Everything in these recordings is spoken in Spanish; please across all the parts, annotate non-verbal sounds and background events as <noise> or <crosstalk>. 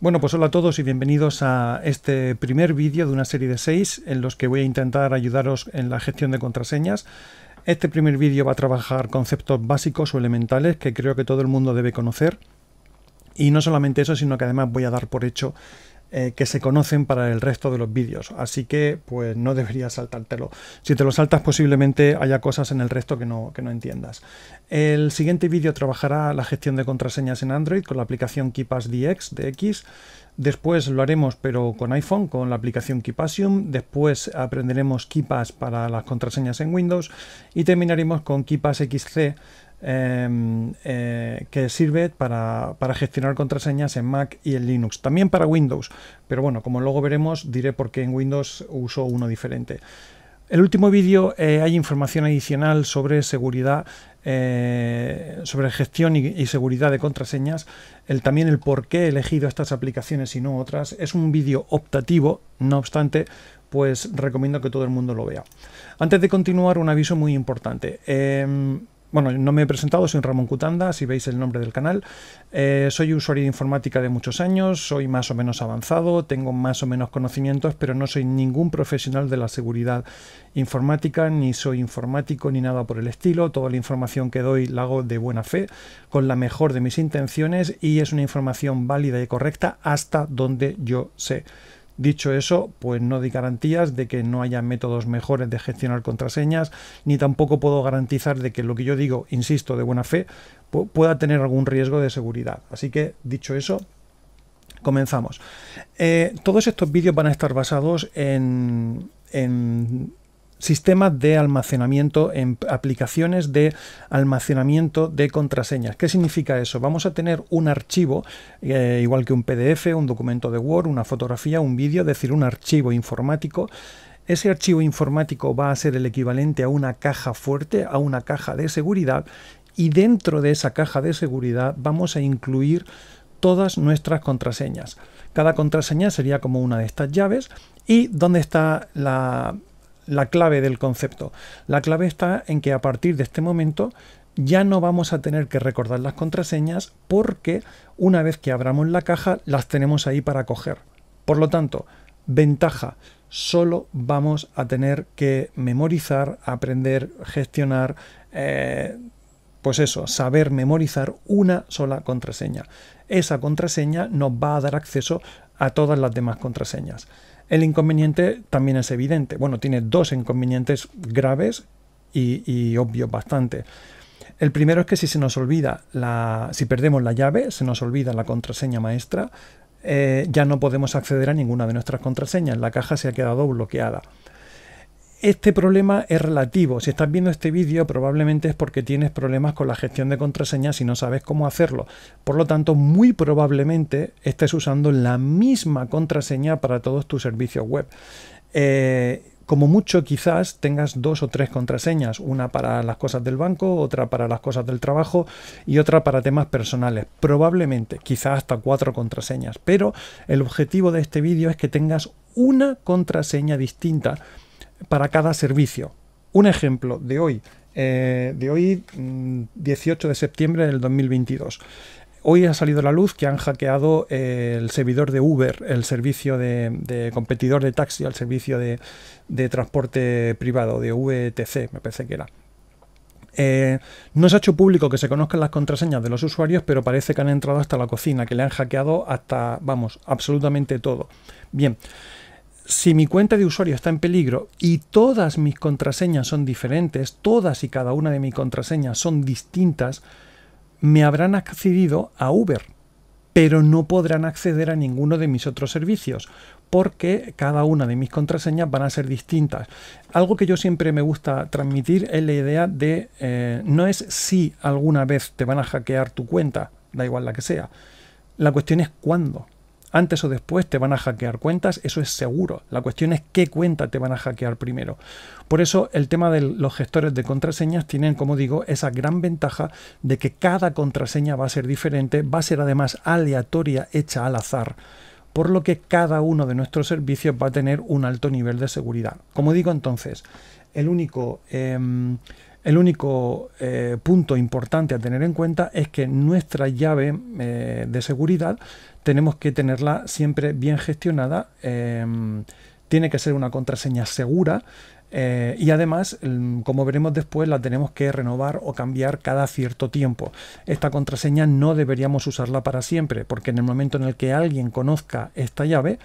Bueno, pues hola a todos y bienvenidos a este primer vídeo de una serie de seis en los que voy a intentar ayudaros en la gestión de contraseñas. Este primer vídeo va a trabajar conceptos básicos o elementales que creo que todo el mundo debe conocer. Y no solamente eso, sino que además voy a dar por hecho eh, que se conocen para el resto de los vídeos. Así que pues no deberías saltártelo. Si te lo saltas posiblemente haya cosas en el resto que no, que no entiendas. El siguiente vídeo trabajará la gestión de contraseñas en Android con la aplicación KeePass DX de X. Después lo haremos pero con iPhone, con la aplicación KeePassium. Después aprenderemos KeePass para las contraseñas en Windows. Y terminaremos con KeePass XC Em, eh, que sirve para, para, gestionar contraseñas en Mac y en Linux, también para Windows, pero bueno, como luego veremos, diré por qué en Windows uso uno diferente. El último vídeo eh, hay información adicional sobre seguridad, eh, sobre gestión y, seguridad de contraseñas, el, también el por qué he elegido estas aplicaciones y no otras. Es un vídeo optativo, no obstante, pues recomiendo que todo el mundo lo vea. Antes de continuar, un aviso muy importante em, bueno, no me he presentado, soy Ramón Cutanda, si veis el nombre del canal. Eh, soy usuario de informática de muchos años, soy más o menos avanzado, tengo más o menos conocimientos, pero no soy ningún profesional de la seguridad informática, ni soy informático, ni nada por el estilo. Toda la información que doy la hago de buena fe, con la mejor de mis intenciones, y es una información válida y correcta hasta donde yo sé. Dicho eso, pues no di garantías de que no haya métodos mejores de gestionar contraseñas, ni tampoco puedo garantizar de que lo que yo digo, insisto, de buena fe, pueda tener algún riesgo de seguridad. Así que, dicho eso, comenzamos. Eh, todos estos vídeos van a estar basados en, en Sistema de almacenamiento, en aplicaciones de almacenamiento de contraseñas. ¿Qué significa eso? Vamos a tener un archivo, eh, igual que un PDF, un documento de Word, una fotografía, un vídeo, es decir, un archivo informático. Ese archivo informático va a ser el equivalente a una caja fuerte, a una caja de seguridad, y dentro de esa caja de seguridad vamos a incluir todas nuestras contraseñas. Cada contraseña sería como una de estas llaves y dónde está la, la clave del concepto. La clave está en que a partir de este momento ya no vamos a tener que recordar las contraseñas porque una vez que abramos la caja las tenemos ahí para coger. Por lo tanto, ventaja, solo vamos a tener que memorizar, aprender, gestionar, eh, pues eso, saber memorizar una sola contraseña. Esa contraseña nos va a dar acceso a todas las demás contraseñas. El inconveniente también es evidente. Bueno, tiene dos inconvenientes graves y, obvios bastante. El primero es que si se nos olvida la. si perdemos la llave, se nos olvida la contraseña maestra, eh, ya no podemos acceder a ninguna de nuestras contraseñas. La caja se ha quedado bloqueada. Este problema es relativo. Si estás viendo este vídeo probablemente es porque tienes problemas con la gestión de contraseñas y no sabes cómo hacerlo. Por lo tanto, muy probablemente estés usando la misma contraseña para todos tus servicios web. Eh, como mucho quizás tengas dos o tres contraseñas, una para las cosas del banco, otra para las cosas del trabajo y otra para temas personales. Probablemente, quizás hasta cuatro contraseñas. Pero el objetivo de este vídeo es que tengas una contraseña distinta para cada servicio. Un ejemplo de hoy, eh, de hoy 18 mm, de septiembre del 2022. Hoy ha salido la luz que han hackeado el servidor de Uber, el servicio de, competidor de taxi, al servicio de, transporte privado, de VTC, me parece que era. Eh, no se ha hecho público que se conozcan las contraseñas de los usuarios, pero parece que han entrado hasta la cocina, que le han hackeado hasta, vamos, absolutamente todo. Bien, si mi cuenta de usuario está en peligro y todas mis contraseñas son diferentes, todas y cada una de mis contraseñas son distintas, me habrán accedido a Uber, pero no podrán acceder a ninguno de mis otros servicios, porque cada una de mis contraseñas van a ser distintas. Algo que yo siempre me gusta transmitir es la idea de eh, no es si alguna vez te van a hackear tu cuenta, da igual la que sea, la cuestión es cuándo. Antes o después te van a hackear cuentas, eso es seguro. La cuestión es qué cuenta te van a hackear primero. Por eso el tema de los gestores de contraseñas tienen, como digo, esa gran ventaja de que cada contraseña va a ser diferente, va a ser además aleatoria, hecha al azar por lo que cada uno de nuestros servicios va a tener un alto nivel de seguridad. Como digo entonces, el único, em, el único eh, punto importante a tener en cuenta es que nuestra llave eh, de seguridad tenemos que tenerla siempre bien gestionada. Em, tiene que ser una contraseña segura. Eh, y además, como veremos después, la tenemos que renovar o cambiar cada cierto tiempo. Esta contraseña no deberíamos usarla para siempre, porque en el momento en el que alguien conozca esta llave,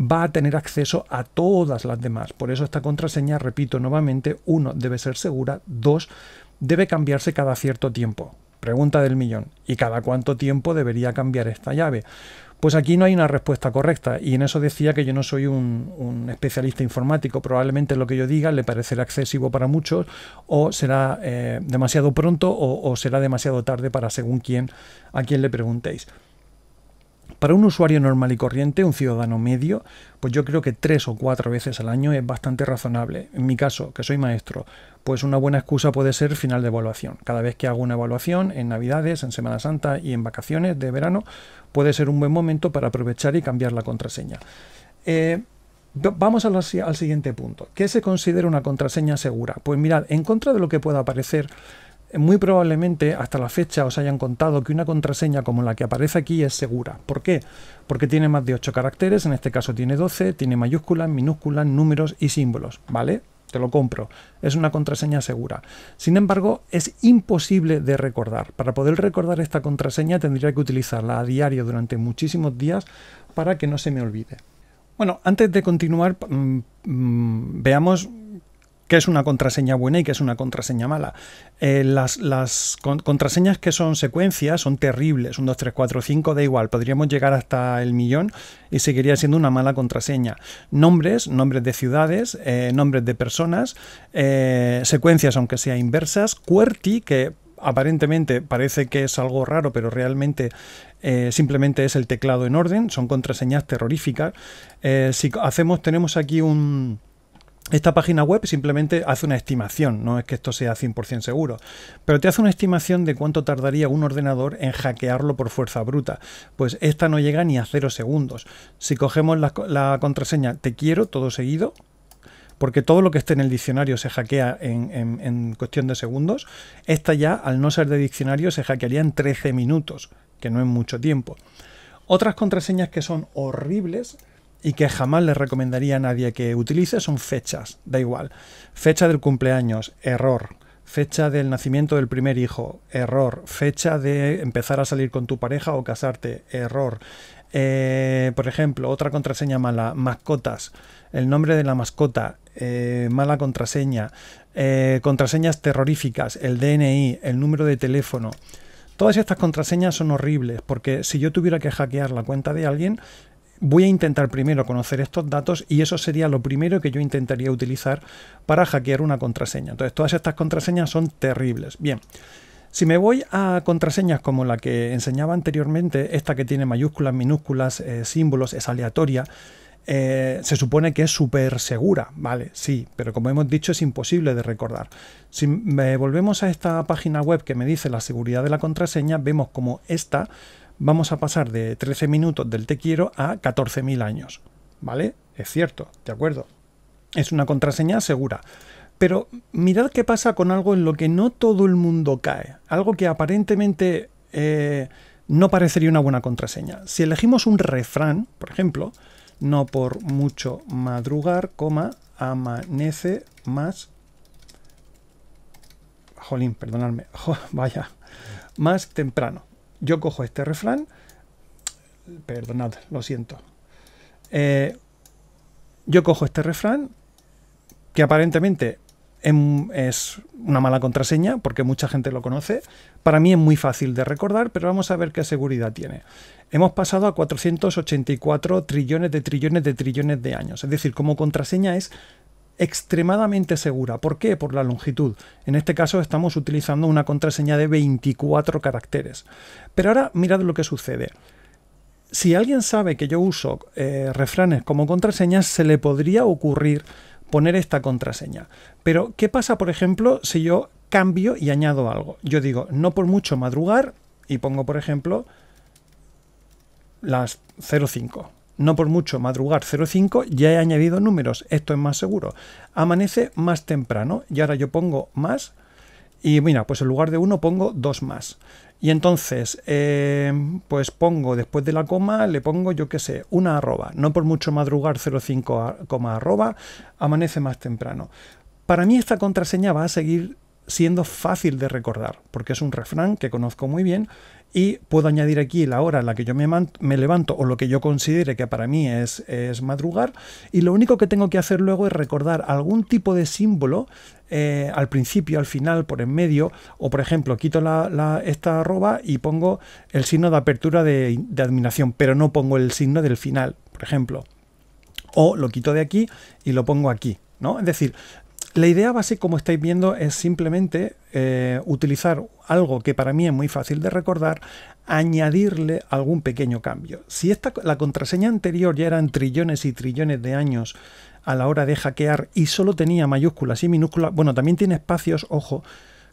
va a tener acceso a todas las demás. Por eso esta contraseña, repito nuevamente, uno debe ser segura, dos debe cambiarse cada cierto tiempo. Pregunta del millón. ¿Y cada cuánto tiempo debería cambiar esta llave? Pues aquí no hay una respuesta correcta y en eso decía que yo no soy un, especialista informático. Probablemente lo que yo diga le parecerá excesivo para muchos o será eh, demasiado pronto o, será demasiado tarde para según quién a quien le preguntéis. Para un usuario normal y corriente, un ciudadano medio, pues yo creo que tres o cuatro veces al año es bastante razonable. En mi caso, que soy maestro, pues una buena excusa puede ser final de evaluación. Cada vez que hago una evaluación, en Navidades, en Semana Santa y en vacaciones de verano, puede ser un buen momento para aprovechar y cambiar la contraseña. Eh, vamos al, al siguiente punto. ¿Qué se considera una contraseña segura? Pues mirad, en contra de lo que pueda parecer, muy probablemente hasta la fecha os hayan contado que una contraseña como la que aparece aquí es segura. ¿Por qué? Porque tiene más de 8 caracteres, en este caso tiene 12, tiene mayúsculas, minúsculas, números y símbolos, ¿vale? Te lo compro. Es una contraseña segura. Sin embargo, es imposible de recordar. Para poder recordar esta contraseña tendría que utilizarla a diario durante muchísimos días para que no se me olvide. Bueno, antes de continuar, mm, mm, veamos qué es una contraseña buena y que es una contraseña mala. Eh, las, contraseñas que son secuencias son terribles, un 2, 3, 4, 5, da igual, podríamos llegar hasta el millón y seguiría siendo una mala contraseña. Nombres, nombres de ciudades, eh, nombres de personas, eh, secuencias aunque sea inversas, QWERTY, que aparentemente parece que es algo raro, pero realmente simplemente es el teclado en orden, son contraseñas terroríficas. si hacemos, tenemos aquí un, esta página web simplemente hace una estimación, no es que esto sea 100% seguro, pero te hace una estimación de cuánto tardaría un ordenador en hackearlo por fuerza bruta. Pues esta no llega ni a 0 segundos. Si cogemos la, contraseña te quiero todo seguido, porque todo lo que esté en el diccionario se hackea en, en, cuestión de segundos, esta ya, al no ser de diccionario, se hackearía en 13 minutos, que no es mucho tiempo. Otras contraseñas que son horribles y que jamás le recomendaría a nadie que utilice son fechas, da igual. Fecha del cumpleaños, error. Fecha del nacimiento del primer hijo, error. Fecha de empezar a salir con tu pareja o casarte, error. Eh, por ejemplo, otra contraseña mala, mascotas, el nombre de la mascota, eh, mala contraseña, eh, contraseñas terroríficas, el DNI, el número de teléfono. Todas estas contraseñas son horribles porque si yo tuviera que hackear la cuenta de alguien, voy a intentar primero conocer estos datos y eso sería lo primero que yo intentaría utilizar para hackear una contraseña. Entonces, todas estas contraseñas son terribles. Bien. Si me voy a contraseñas como la que enseñaba anteriormente, esta que tiene mayúsculas, minúsculas, eh, símbolos, es aleatoria, eh, se supone que es súper segura, ¿vale? Sí, pero como hemos dicho es imposible de recordar. Si me volvemos a esta página web que me dice la seguridad de la contraseña, vemos como esta vamos a pasar de 13 minutos del te quiero a 14.000 años. ¿Vale? Es cierto, de acuerdo. Es una contraseña segura. Pero mirad qué pasa con algo en lo que no todo el mundo cae. Algo que aparentemente eh, no parecería una buena contraseña. Si elegimos un refrán, por ejemplo, no por mucho madrugar, amanece más... Jolín, perdonadme. <laughs> vaya. Más temprano yo cojo este refrán, perdonad, lo siento, eh, yo cojo este refrán, que aparentemente em, es una mala contraseña, porque mucha gente lo conoce, para mí es muy fácil de recordar, pero vamos a ver qué seguridad tiene. Hemos pasado a 484 trillones de trillones de trillones de años, es decir, como contraseña es extremadamente segura. ¿Por qué? Por la longitud. En este caso estamos utilizando una contraseña de 24 caracteres. Pero ahora mirad lo que sucede. Si alguien sabe que yo uso eh, refranes como contraseñas, se le podría ocurrir poner esta contraseña. Pero, ¿qué pasa, por ejemplo, si yo cambio y añado algo? Yo digo, no por mucho madrugar, y pongo, por ejemplo, las 05 no por mucho madrugar 0,5, ya he añadido números, esto es más seguro. Amanece más temprano y ahora yo pongo más y mira, pues en lugar de uno pongo dos más. Y entonces, eh, pues pongo después de la coma, le pongo yo qué sé, una arroba. No por mucho madrugar 0,5 arroba, amanece más temprano. Para mí esta contraseña va a seguir siendo fácil de recordar, porque es un refrán que conozco muy bien y puedo añadir aquí la hora en la que yo me, levanto o lo que yo considere que para mí es, es, madrugar y lo único que tengo que hacer luego es recordar algún tipo de símbolo eh, al principio, al final, por en medio o por ejemplo quito la, esta arroba y pongo el signo de apertura de, de admiración pero no pongo el signo del final, por ejemplo o lo quito de aquí y lo pongo aquí. ¿No? Es decir, la idea básica, como estáis viendo, es simplemente eh, utilizar algo que para mí es muy fácil de recordar, añadirle algún pequeño cambio. Si la contraseña anterior ya eran trillones y trillones de años a la hora de hackear y solo tenía mayúsculas y minúsculas, bueno, también tiene espacios, ojo,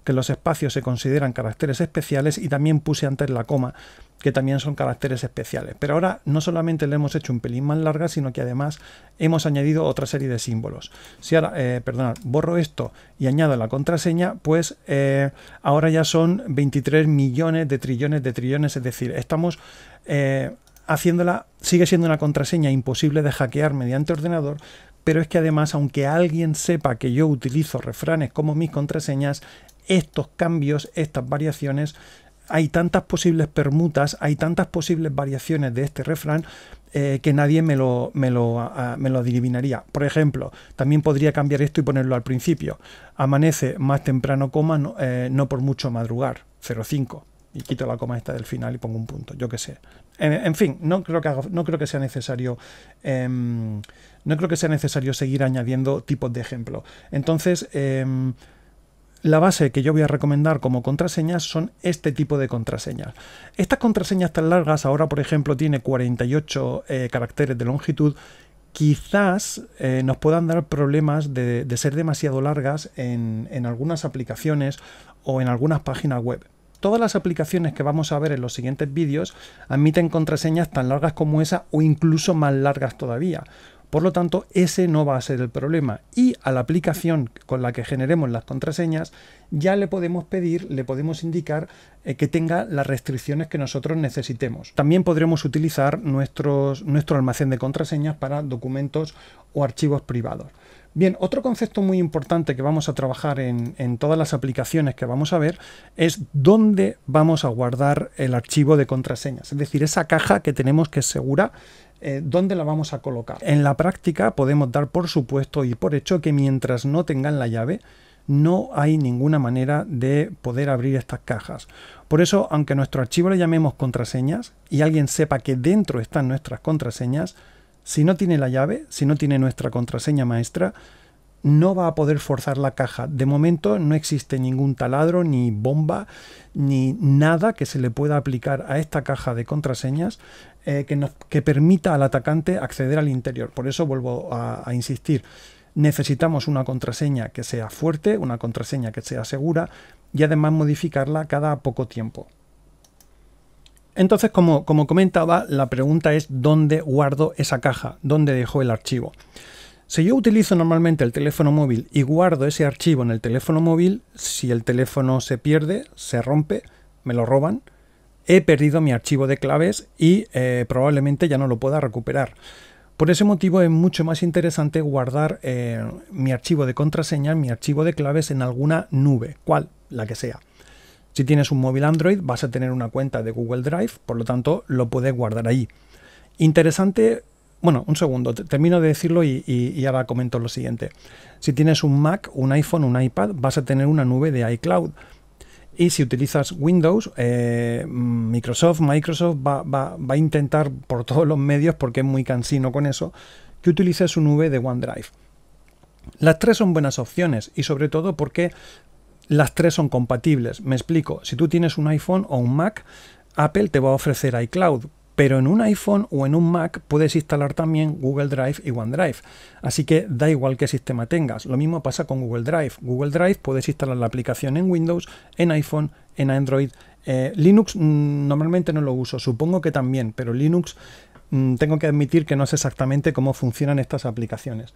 que los espacios se consideran caracteres especiales y también puse antes la coma, que también son caracteres especiales. Pero ahora no solamente le hemos hecho un pelín más larga, sino que además hemos añadido otra serie de símbolos. Si ahora, eh, perdón, borro esto y añado la contraseña, pues eh, ahora ya son 23 millones de trillones de trillones, es decir, estamos... Eh, haciéndola sigue siendo una contraseña imposible de hackear mediante ordenador, pero es que además, aunque alguien sepa que yo utilizo refranes como mis contraseñas, estos cambios, estas variaciones, hay tantas posibles permutas, hay tantas posibles variaciones de este refrán eh, que nadie me lo, me, lo, adivinaría. Por ejemplo, también podría cambiar esto y ponerlo al principio. Amanece más temprano, coma, no, eh, por mucho madrugar, 0,5. Y quito la coma esta del final y pongo un punto, yo qué sé. En, fin, no creo que, no creo que sea necesario... Em, no creo que sea necesario seguir añadiendo tipos de ejemplo. Entonces em, la base que yo voy a recomendar como contraseñas son este tipo de contraseñas. Estas contraseñas tan largas, ahora por ejemplo tiene 48 eh, caracteres de longitud, quizás eh, nos puedan dar problemas de, ser demasiado largas en, en algunas aplicaciones o en algunas páginas web. Todas las aplicaciones que vamos a ver en los siguientes vídeos admiten contraseñas tan largas como esa o incluso más largas todavía. Por lo tanto, ese no va a ser el problema. Y a la aplicación con la que generemos las contraseñas, ya le podemos pedir, le podemos indicar eh, que tenga las restricciones que nosotros necesitemos. También podremos utilizar nuestro almacén de contraseñas para documentos o archivos privados. Bien, otro concepto muy importante que vamos a trabajar en, en, todas las aplicaciones que vamos a ver es dónde vamos a guardar el archivo de contraseñas, es decir, esa caja que tenemos que es segura eh, ¿dónde la vamos a colocar? En la práctica podemos dar por supuesto y por hecho que mientras no tengan la llave, no hay ninguna manera de poder abrir estas cajas. Por eso, aunque nuestro archivo le llamemos contraseñas y alguien sepa que dentro están nuestras contraseñas, si no tiene la llave, si no tiene nuestra contraseña maestra, no va a poder forzar la caja. De momento no existe ningún taladro, ni bomba, ni nada que se le pueda aplicar a esta caja de contraseñas eh, que, permita al atacante acceder al interior. Por eso vuelvo a, insistir. Necesitamos una contraseña que sea fuerte, una contraseña que sea segura y además modificarla cada poco tiempo. Entonces, como, como, comentaba, la pregunta es dónde guardo esa caja, dónde dejo el archivo. Si yo utilizo normalmente el teléfono móvil y guardo ese archivo en el teléfono móvil, si el teléfono se pierde, se rompe, me lo roban, he perdido mi archivo de claves y eh, probablemente ya no lo pueda recuperar. Por ese motivo es mucho más interesante guardar eh, mi archivo de contraseña, mi archivo de claves en alguna nube, cual, la que sea. Si tienes un móvil Android vas a tener una cuenta de Google Drive, por lo tanto lo puedes guardar ahí. Interesante, bueno, un segundo, termino de decirlo y, y, y ahora comento lo siguiente. Si tienes un Mac, un iPhone, un iPad, vas a tener una nube de iCloud. Y si utilizas Windows, eh, Microsoft, Microsoft va, va, a intentar por todos los medios, porque es muy cansino con eso, que utilices un V de OneDrive. Las tres son buenas opciones y sobre todo porque las tres son compatibles. Me explico, si tú tienes un iPhone o un Mac, Apple te va a ofrecer iCloud, pero en un iPhone o en un Mac puedes instalar también Google Drive y OneDrive. Así que da igual qué sistema tengas. Lo mismo pasa con Google Drive. Google Drive puedes instalar la aplicación en Windows, en iPhone, en Android. Eh, Linux mm, normalmente no lo uso, supongo que también, pero Linux mm, tengo que admitir que no sé exactamente cómo funcionan estas aplicaciones.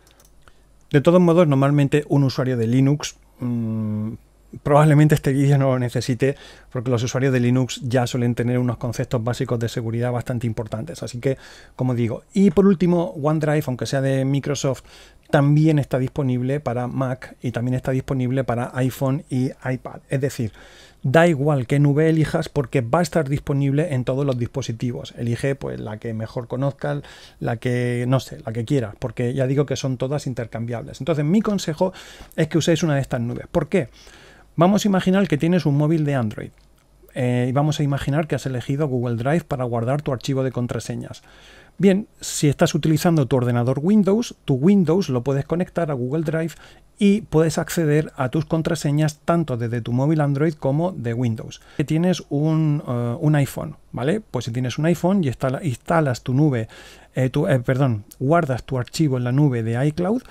De todos modos, normalmente un usuario de Linux mm, probablemente este vídeo no lo necesite porque los usuarios de Linux ya suelen tener unos conceptos básicos de seguridad bastante importantes. Así que, como digo, y por último, OneDrive, aunque sea de Microsoft, también está disponible para Mac y también está disponible para iPhone y iPad. Es decir, da igual qué nube elijas porque va a estar disponible en todos los dispositivos. Elige pues la que mejor conozcas, la que no sé, la que quieras, porque ya digo que son todas intercambiables. Entonces, mi consejo es que uséis una de estas nubes. ¿Por qué? Vamos a imaginar que tienes un móvil de Android eh, y vamos a imaginar que has elegido Google Drive para guardar tu archivo de contraseñas. Bien, si estás utilizando tu ordenador Windows, tu Windows lo puedes conectar a Google Drive y puedes acceder a tus contraseñas tanto desde tu móvil Android como de Windows. Si tienes un, eh, iPhone, ¿vale? Pues si tienes un iPhone y instalas tu nube, eh, tu, perdón, guardas tu archivo en la nube de iCloud,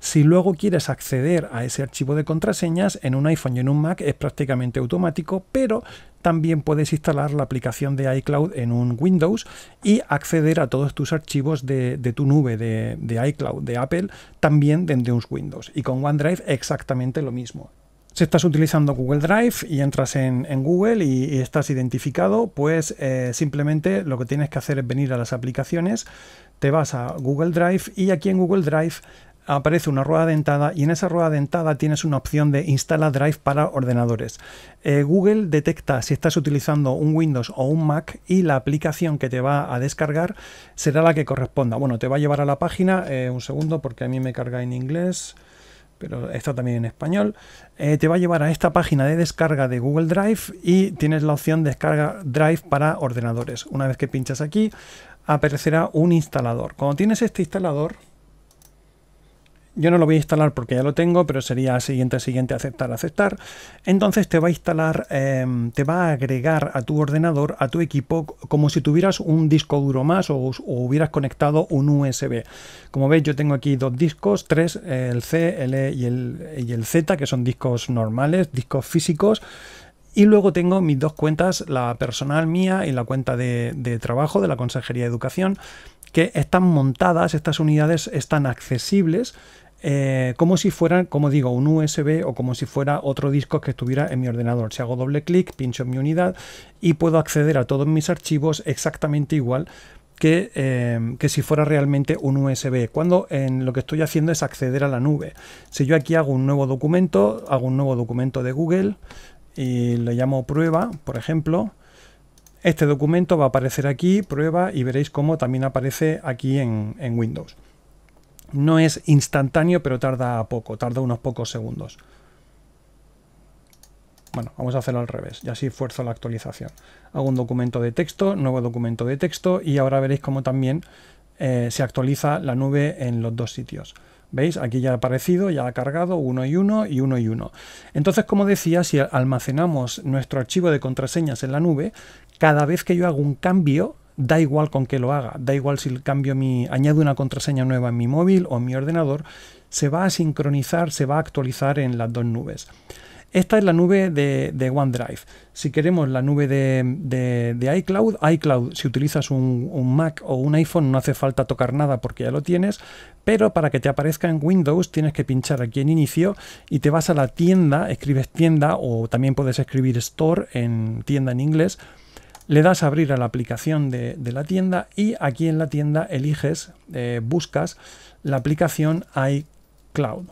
si luego quieres acceder a ese archivo de contraseñas, en un iPhone y en un Mac es prácticamente automático, pero también puedes instalar la aplicación de iCloud en un Windows y acceder a todos tus archivos de, tu nube de, iCloud, de Apple, también desde un Windows. Y con OneDrive exactamente lo mismo. Si estás utilizando Google Drive y entras en, Google y, estás identificado, pues eh, simplemente lo que tienes que hacer es venir a las aplicaciones, te vas a Google Drive y aquí en Google Drive aparece una rueda dentada y en esa rueda dentada tienes una opción de instala Drive para ordenadores. Eh, Google detecta si estás utilizando un Windows o un Mac y la aplicación que te va a descargar será la que corresponda. Bueno, te va a llevar a la página, eh, un segundo porque a mí me carga en inglés pero esto también en español, eh, te va a llevar a esta página de descarga de Google Drive y tienes la opción descarga Drive para ordenadores. Una vez que pinchas aquí, aparecerá un instalador. Cuando tienes este instalador, yo no lo voy a instalar porque ya lo tengo, pero sería siguiente, siguiente, aceptar, aceptar. Entonces te va a instalar, em, te va a agregar a tu ordenador, a tu equipo, como si tuvieras un disco duro más o, hubieras conectado un USB. Como veis, yo tengo aquí dos discos, tres, el C, el E y el, Z, que son discos normales, discos físicos. Y luego tengo mis dos cuentas, la personal mía y la cuenta de, de, trabajo de la Consejería de Educación, que están montadas, estas unidades están accesibles eh, como si fuera, como digo, un USB o como si fuera otro disco que estuviera en mi ordenador. Si hago doble clic, pincho en mi unidad y puedo acceder a todos mis archivos exactamente igual que, em, si fuera realmente un USB, cuando en lo que estoy haciendo es acceder a la nube. Si yo aquí hago un nuevo documento, hago un nuevo documento de Google y le llamo prueba, por ejemplo, este documento va a aparecer aquí, prueba, y veréis cómo también aparece aquí en Windows no es instantáneo, pero tarda poco, tarda unos pocos segundos. Bueno, vamos a hacerlo al revés y así fuerzo la actualización. Hago un documento de texto, nuevo documento de texto y ahora veréis cómo también eh, se actualiza la nube en los dos sitios. ¿Veis? Aquí ya ha aparecido, ya ha cargado uno y uno y uno y uno. Entonces, como decía, si almacenamos nuestro archivo de contraseñas en la nube, cada vez que yo hago un cambio, Da igual con qué lo haga, da igual si cambio mi, añado una contraseña nueva en mi móvil o en mi ordenador, se va a sincronizar, se va a actualizar en las dos nubes. Esta es la nube de, de, OneDrive. Si queremos la nube de, de, iCloud, iCloud, si utilizas un, un, Mac o un iPhone no hace falta tocar nada porque ya lo tienes, pero para que te aparezca en Windows tienes que pinchar aquí en inicio y te vas a la tienda, escribes tienda o también puedes escribir store en tienda en inglés le das a abrir a la aplicación de, la tienda y aquí en la tienda eliges, eh, buscas la aplicación iCloud.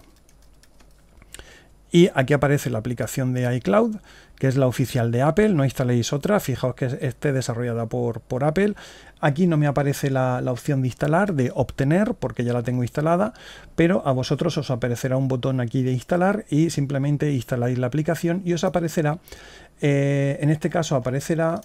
Y aquí aparece la aplicación de iCloud, que es la oficial de Apple, no instaléis otra, fijaos que esté desarrollada por, por Apple. Aquí no me aparece la, opción de instalar, de obtener, porque ya la tengo instalada, pero a vosotros os aparecerá un botón aquí de instalar y simplemente instaláis la aplicación y os aparecerá, eh, en este caso aparecerá,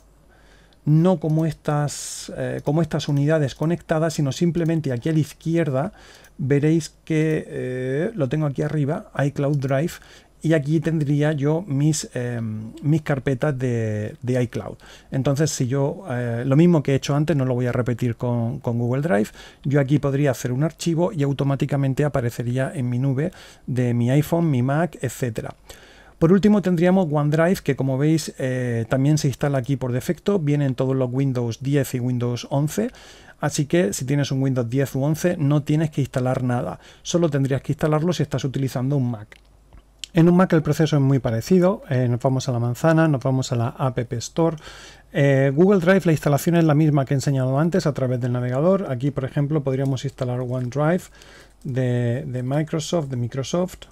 no como estas, eh, como estas unidades conectadas, sino simplemente aquí a la izquierda veréis que eh, lo tengo aquí arriba, iCloud Drive, y aquí tendría yo mis, em, mis carpetas de, iCloud. Entonces, si yo, eh, lo mismo que he hecho antes, no lo voy a repetir con, con, Google Drive, yo aquí podría hacer un archivo y automáticamente aparecería en mi nube de mi iPhone, mi Mac, etcétera. Por último tendríamos OneDrive, que como veis eh, también se instala aquí por defecto, vienen todos los Windows 10 y Windows 11, así que si tienes un Windows 10 u 11 no tienes que instalar nada, solo tendrías que instalarlo si estás utilizando un Mac. En un Mac el proceso es muy parecido, eh, nos vamos a la manzana, nos vamos a la App Store. Eh, Google Drive, la instalación es la misma que he enseñado antes a través del navegador. Aquí, por ejemplo, podríamos instalar OneDrive de, de Microsoft, de Microsoft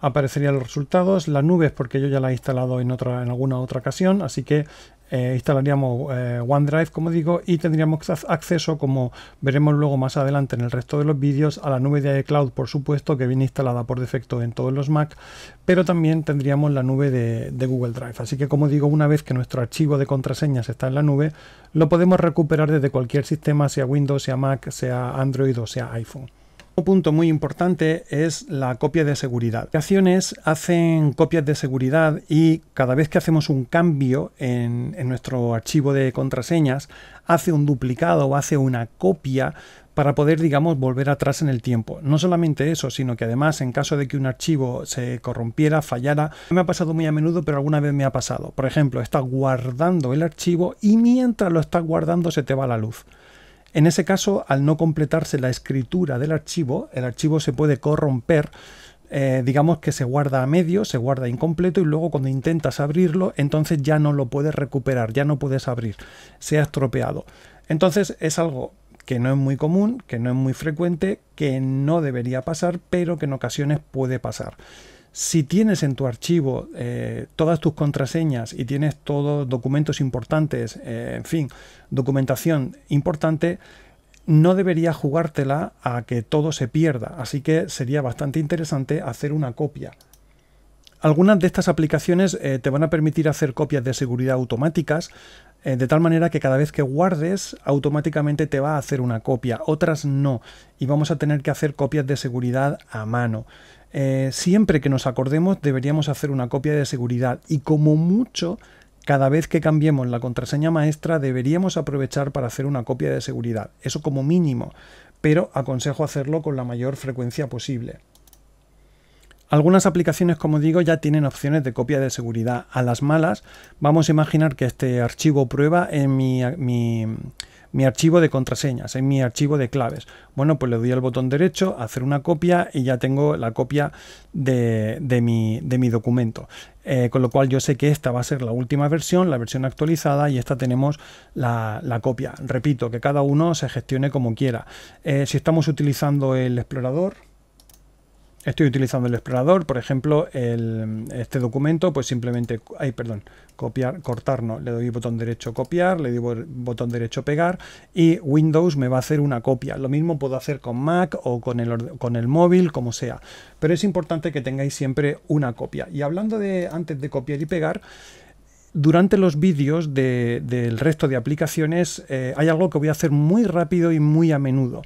aparecerían los resultados. Las nubes, porque yo ya la he instalado en, otra, en alguna otra ocasión, así que eh, instalaríamos eh, OneDrive, como digo, y tendríamos acceso, como veremos luego más adelante en el resto de los vídeos, a la nube de iCloud, por supuesto, que viene instalada por defecto en todos los Mac, pero también tendríamos la nube de Google Drive. Así que, como digo, una vez que nuestro archivo de contraseñas está en la nube, lo podemos recuperar desde cualquier sistema, sea Windows, sea Mac, sea Android o sea iPhone. Un punto muy importante es la copia de seguridad. Las aplicaciones hacen copias de seguridad y cada vez que hacemos un cambio en, nuestro archivo de contraseñas, hace un duplicado o hace una copia para poder, digamos, volver atrás en el tiempo. No solamente eso, sino que además en caso de que un archivo se corrompiera, fallara, me ha pasado muy a menudo, pero alguna vez me ha pasado. Por ejemplo, estás guardando el archivo y mientras lo estás guardando se te va la luz. En ese caso, al no completarse la escritura del archivo, el archivo se puede corromper eh, digamos que se guarda a medio, se guarda incompleto y luego cuando intentas abrirlo, entonces ya no lo puedes recuperar, ya no puedes abrir, se ha estropeado. Entonces es algo que no es muy común, que no es muy frecuente, que no debería pasar, pero que en ocasiones puede pasar. Si tienes en tu archivo eh, todas tus contraseñas y tienes todos documentos importantes, eh, en fin, documentación importante, no debería jugártela a que todo se pierda, así que sería bastante interesante hacer una copia. Algunas de estas aplicaciones eh, te van a permitir hacer copias de seguridad automáticas, de tal manera que cada vez que guardes automáticamente te va a hacer una copia, otras no, y vamos a tener que hacer copias de seguridad a mano. Eh, siempre que nos acordemos deberíamos hacer una copia de seguridad y como mucho cada vez que cambiemos la contraseña maestra deberíamos aprovechar para hacer una copia de seguridad, eso como mínimo, pero aconsejo hacerlo con la mayor frecuencia posible. Algunas aplicaciones, como digo, ya tienen opciones de copia de seguridad. A las malas, vamos a imaginar que este archivo prueba en mi mi archivo de contraseñas, en eh, mi archivo de claves. Bueno, pues le doy al botón derecho, hacer una copia y ya tengo la copia de, mi, documento. Eh, con lo cual yo sé que esta va a ser la última versión, la versión actualizada y esta tenemos la, copia. Repito, que cada uno se gestione como quiera. Eh, si estamos utilizando el explorador, Estoy utilizando el explorador, por ejemplo, este documento, pues simplemente, ay, perdón, copiar, cortar, no, le doy botón derecho copiar, le doy botón derecho pegar y Windows me va a hacer una copia. Lo mismo puedo hacer con Mac o con el, con el móvil, como sea. Pero es importante que tengáis siempre una copia. Y hablando de antes de copiar y pegar, durante los vídeos del resto de aplicaciones eh, hay algo que voy a hacer muy rápido y muy a menudo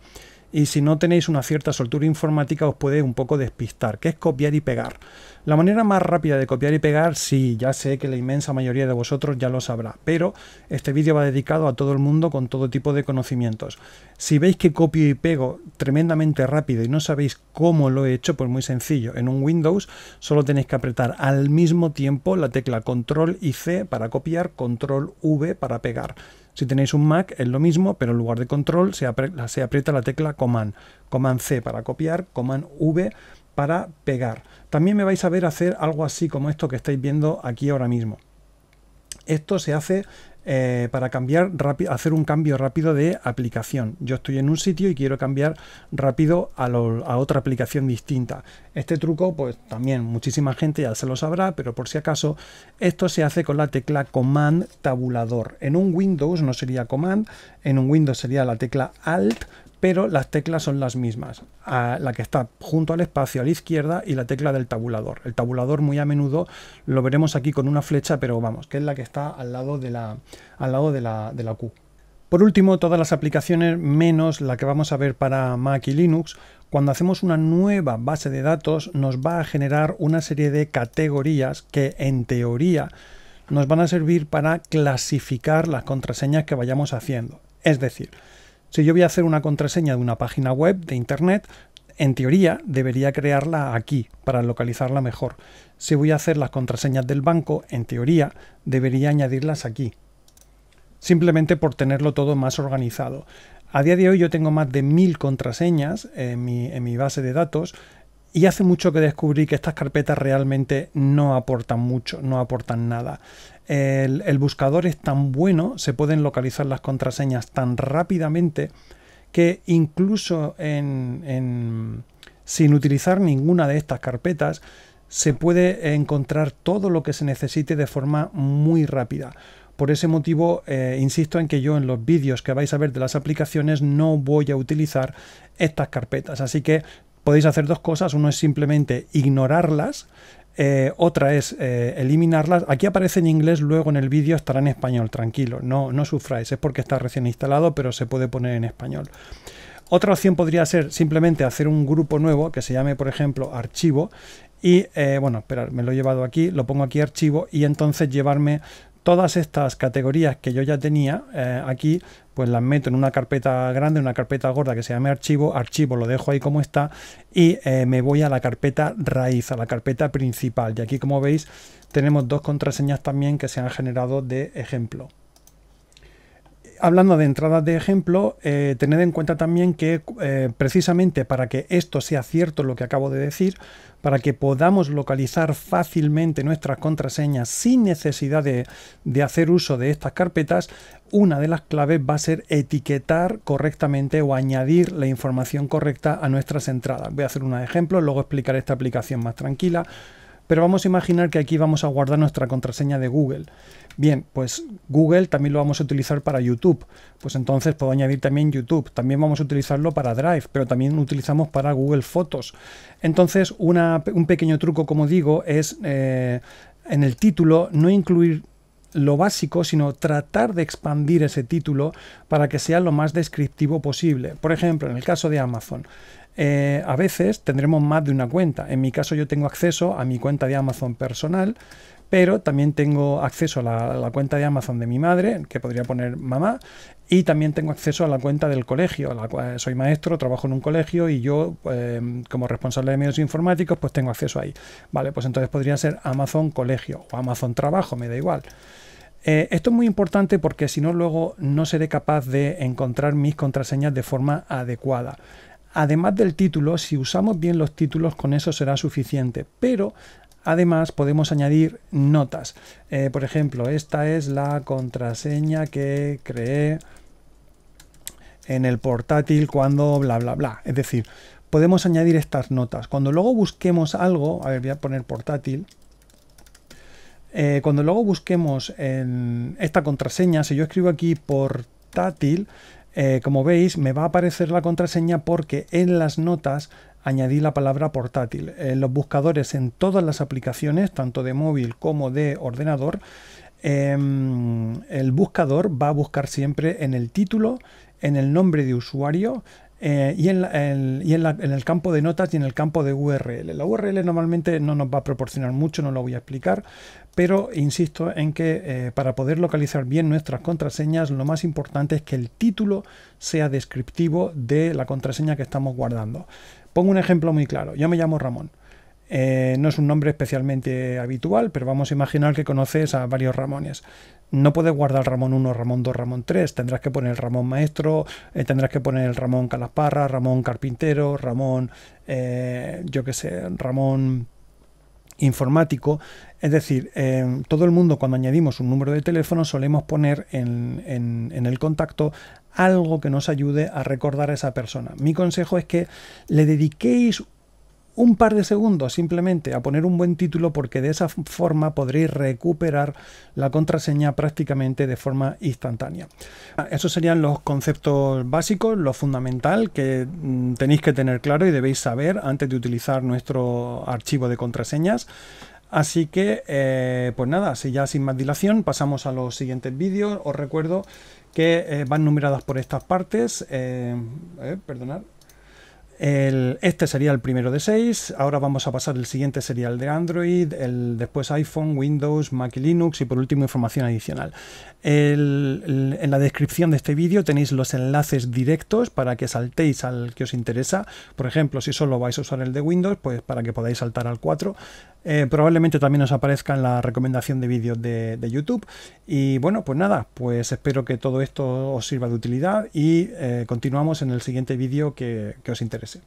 y si no tenéis una cierta soltura informática os puede un poco despistar, que es copiar y pegar. La manera más rápida de copiar y pegar, sí, ya sé que la inmensa mayoría de vosotros ya lo sabrá, pero este vídeo va dedicado a todo el mundo con todo tipo de conocimientos. Si veis que copio y pego tremendamente rápido y no sabéis cómo lo he hecho, pues muy sencillo. En un Windows solo tenéis que apretar al mismo tiempo la tecla Control y C para copiar, Control V para pegar. Si tenéis un Mac es lo mismo, pero en lugar de control se, aprieta, la tecla Command. Command C para copiar, Command V para pegar. También me vais a ver hacer algo así como esto que estáis viendo aquí ahora mismo. Esto se hace eh, para cambiar rápido, hacer un cambio rápido de aplicación. Yo estoy en un sitio y quiero cambiar rápido a, a otra aplicación distinta. Este truco, pues también muchísima gente ya se lo sabrá, pero por si acaso, esto se hace con la tecla Command tabulador. En un Windows no sería Command, en un Windows sería la tecla Alt, pero las teclas son las mismas. la que está junto al espacio a la izquierda y la tecla del tabulador. El tabulador muy a menudo lo veremos aquí con una flecha, pero vamos, que es la que está al lado de la, al lado de la, de la Q. Por último, todas las aplicaciones menos la que vamos a ver para Mac y Linux, cuando hacemos una nueva base de datos nos va a generar una serie de categorías que en teoría nos van a servir para clasificar las contraseñas que vayamos haciendo. Es decir, si yo voy a hacer una contraseña de una página web de Internet, en teoría debería crearla aquí para localizarla mejor. Si voy a hacer las contraseñas del banco, en teoría debería añadirlas aquí. Simplemente por tenerlo todo más organizado. A día de hoy yo tengo más de mil contraseñas en mi, base de datos y hace mucho que descubrí que estas carpetas realmente no aportan mucho, no aportan nada el, buscador es tan bueno, se pueden localizar las contraseñas tan rápidamente que incluso sin utilizar ninguna de estas carpetas se puede encontrar todo lo que se necesite de forma muy rápida. Por ese motivo, eh, insisto en que yo en los vídeos que vais a ver de las aplicaciones no voy a utilizar estas carpetas. Así que podéis hacer dos cosas. Uno es simplemente ignorarlas eh, otra es eh, eliminarlas. Aquí aparece en inglés, luego en el vídeo estará en español, tranquilo, no, no sufráis, es porque está recién instalado, pero se puede poner en español. Otra opción podría ser simplemente hacer un grupo nuevo que se llame, por ejemplo, archivo. Y eh, bueno, esperar, me lo he llevado aquí, lo pongo aquí archivo y entonces llevarme todas estas categorías que yo ya tenía eh, aquí, pues las meto en una carpeta grande, una carpeta gorda que se llame archivo, archivo lo dejo ahí como está y eh, me voy a la carpeta raíz, a la carpeta principal. Y aquí como veis tenemos dos contraseñas también que se han generado de ejemplo hablando de entradas de ejemplo, eh, tened en cuenta también que eh, precisamente para que esto sea cierto lo que acabo de decir, para que podamos localizar fácilmente nuestras contraseñas sin necesidad de, hacer uso de estas carpetas, una de las claves va a ser etiquetar correctamente o añadir la información correcta a nuestras entradas. Voy a hacer un ejemplo luego explicaré esta aplicación más tranquila. Pero vamos a imaginar que aquí vamos a guardar nuestra contraseña de Google. Bien, pues Google también lo vamos a utilizar para YouTube. Pues entonces puedo añadir también YouTube. También vamos a utilizarlo para Drive, pero también lo utilizamos para Google Fotos. Entonces, un pequeño truco, como digo, es eh, en el título no incluir lo básico, sino tratar de expandir ese título para que sea lo más descriptivo posible. Por ejemplo, en el caso de Amazon, eh, a veces tendremos más de una cuenta. En mi caso yo tengo acceso a mi cuenta de Amazon personal, pero también tengo acceso a la, cuenta de Amazon de mi madre, que podría poner mamá, y también tengo acceso a la cuenta del colegio. soy maestro, trabajo en un colegio y yo, em, como responsable de medios informáticos, pues tengo acceso ahí. Vale, pues entonces podría ser Amazon Colegio o Amazon Trabajo, me da igual. Eh, esto es muy importante porque si no luego no seré capaz de encontrar mis contraseñas de forma adecuada. Además del título, si usamos bien los títulos, con eso será suficiente. Pero Además, podemos añadir notas. Eh, por ejemplo, esta es la contraseña que creé en el portátil cuando bla bla bla. Es decir, podemos añadir estas notas. Cuando luego busquemos algo, a ver, voy a poner portátil. Eh, cuando luego busquemos en esta contraseña, si yo escribo aquí portátil, eh, como veis, me va a aparecer la contraseña porque en las notas añadí la palabra portátil. En eh, los buscadores en todas las aplicaciones, tanto de móvil como de ordenador, em, el buscador va a buscar siempre en el título, en el nombre de usuario, eh, y, en, el, campo de notas y en el campo de URL. La URL normalmente no nos va a proporcionar mucho, no lo voy a explicar, pero insisto en que eh, para poder localizar bien nuestras contraseñas lo más importante es que el título sea descriptivo de la contraseña que estamos guardando. Pongo un ejemplo muy claro, yo me llamo Ramón. Eh, no es un nombre especialmente habitual, pero vamos a imaginar que conoces a varios Ramones. No puedes guardar Ramón 1, Ramón 2, Ramón 3. Tendrás que poner Ramón Maestro, eh, tendrás que poner el Ramón Calasparra, Ramón Carpintero, Ramón, eh, yo qué sé, Ramón informático. Es decir, todo el mundo cuando añadimos un número de teléfono solemos poner en, en, el contacto algo que nos ayude a recordar a esa persona. Mi consejo es que le dediquéis un par de segundos simplemente a poner un buen título porque de esa forma podréis recuperar la contraseña prácticamente de forma instantánea. Ah, esos serían los conceptos básicos, lo fundamental que mm, tenéis que tener claro y debéis saber antes de utilizar nuestro archivo de contraseñas. Así que, eh, pues nada, si ya sin más dilación, pasamos a los siguientes vídeos. Os recuerdo que eh, van numeradas por estas partes. Eh, este sería el primero de seis. Ahora vamos a pasar, el siguiente sería el de Android, el, después iPhone, Windows, Mac y Linux y por último información adicional. en la descripción de este vídeo tenéis los enlaces directos para que saltéis al que os interesa. Por ejemplo, si solo vais a usar el de Windows, pues para que podáis saltar al 4. Eh, probablemente también os aparezca en la recomendación de vídeos de, YouTube. Y bueno, pues nada, pues espero que todo esto os sirva de utilidad y eh, continuamos en el siguiente vídeo que os interese.